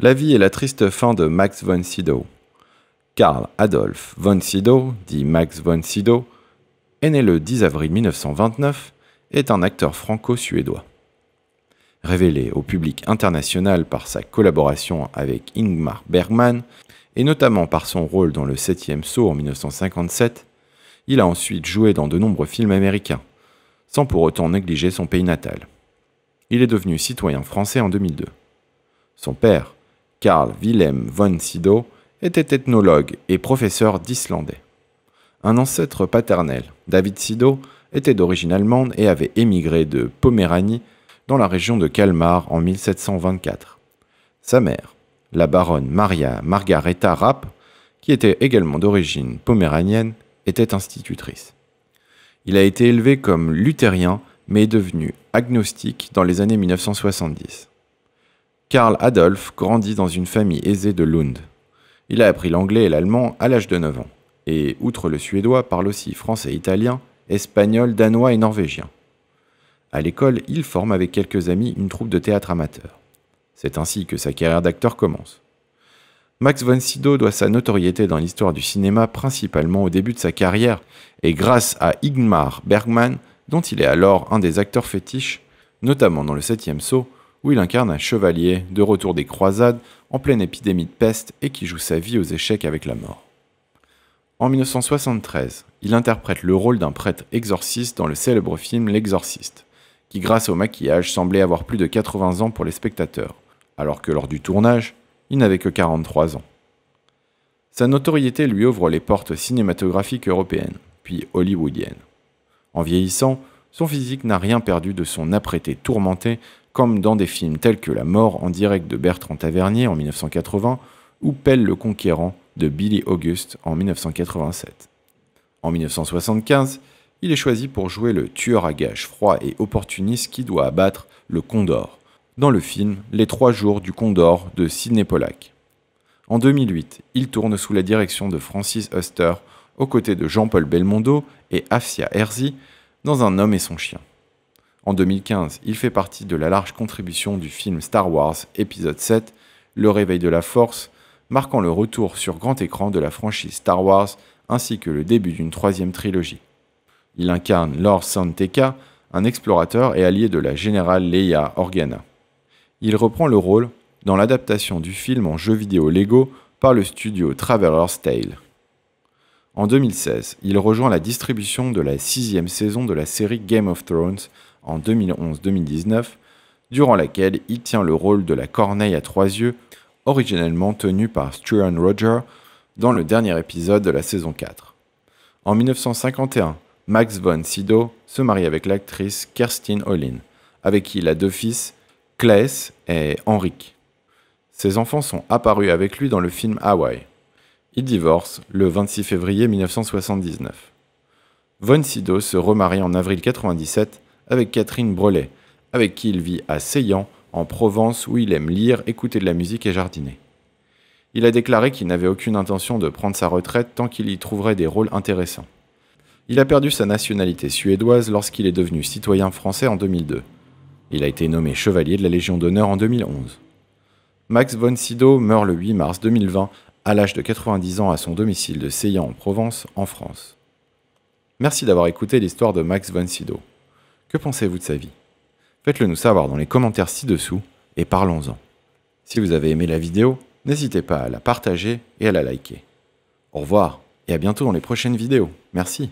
La vie et la triste fin de Max von Sydow. Karl Adolf von Sydow, dit Max von Sydow, est né le 10 avril 1929 est un acteur franco-suédois. Révélé au public international par sa collaboration avec Ingmar Bergman et notamment par son rôle dans Le Septième Saut en 1957, il a ensuite joué dans de nombreux films américains, sans pour autant négliger son pays natal. Il est devenu citoyen français en 2002. Son père, Carl Wilhelm von Sido était ethnologue et professeur d'islandais. Un ancêtre paternel, David Sido, était d'origine allemande et avait émigré de Poméranie dans la région de Kalmar en 1724. Sa mère, la baronne Maria Margareta Rapp, qui était également d'origine poméranienne, était institutrice. Il a été élevé comme luthérien mais est devenu agnostique dans les années 1970. Karl Adolf grandit dans une famille aisée de Lund. Il a appris l'anglais et l'allemand à l'âge de 9 ans, et outre le suédois, parle aussi français, italien, espagnol, danois et norvégien. À l'école, il forme avec quelques amis une troupe de théâtre amateur. C'est ainsi que sa carrière d'acteur commence. Max von Sydow doit sa notoriété dans l'histoire du cinéma principalement au début de sa carrière et grâce à Ingmar Bergman, dont il est alors un des acteurs fétiches, notamment dans Le Septième Saut, où il incarne un chevalier de retour des croisades en pleine épidémie de peste et qui joue sa vie aux échecs avec la mort. En 1973, il interprète le rôle d'un prêtre exorciste dans le célèbre film L'Exorciste, qui grâce au maquillage semblait avoir plus de 80 ans pour les spectateurs, alors que lors du tournage, il n'avait que 43 ans. Sa notoriété lui ouvre les portes cinématographiques européennes, puis hollywoodiennes. En vieillissant, son physique n'a rien perdu de son apprêté tourmenté comme dans des films tels que La mort en direct de Bertrand Tavernier en 1980 ou Pelle le Conquérant de Billy August en 1987. En 1975, il est choisi pour jouer le tueur à gages froid et opportuniste qui doit abattre le Condor, dans le film Les Trois Jours du Condor de Sidney Pollack. En 2008, il tourne sous la direction de Francis Huster, aux côtés de Jean-Paul Belmondo et Afsia Herzi, dans Un homme et son chien. En 2015, il fait partie de la large contribution du film Star Wars épisode 7, Le réveil de la force, marquant le retour sur grand écran de la franchise Star Wars ainsi que le début d'une troisième trilogie. Il incarne Lord Santeca, un explorateur et allié de la générale Leia Organa. Il reprend le rôle dans l'adaptation du film en jeu vidéo Lego par le studio Traveller's Tale. En 2016, il rejoint la distribution de la sixième saison de la série Game of Thrones en 2011-2019, durant laquelle il tient le rôle de la corneille à trois yeux, originellement tenue par Stuart Roger dans le dernier épisode de la saison 4. En 1951, Max von Sido se marie avec l'actrice Kerstin Olin, avec qui il a deux fils, Claes et Henrik. Ses enfants sont apparus avec lui dans le film Hawaii. Il divorce le 26 février 1979. Von Sido se remarie en avril 1997 avec Catherine Brelet, avec qui il vit à Seyan, en Provence, où il aime lire, écouter de la musique et jardiner. Il a déclaré qu'il n'avait aucune intention de prendre sa retraite tant qu'il y trouverait des rôles intéressants. Il a perdu sa nationalité suédoise lorsqu'il est devenu citoyen français en 2002. Il a été nommé chevalier de la Légion d'honneur en 2011. Max von Sido meurt le 8 mars 2020 à l'âge de 90 ans à son domicile de Seillan en Provence, en France. Merci d'avoir écouté l'histoire de Max von Sydow. Que pensez-vous de sa vie Faites-le nous savoir dans les commentaires ci-dessous et parlons-en. Si vous avez aimé la vidéo, n'hésitez pas à la partager et à la liker. Au revoir et à bientôt dans les prochaines vidéos. Merci.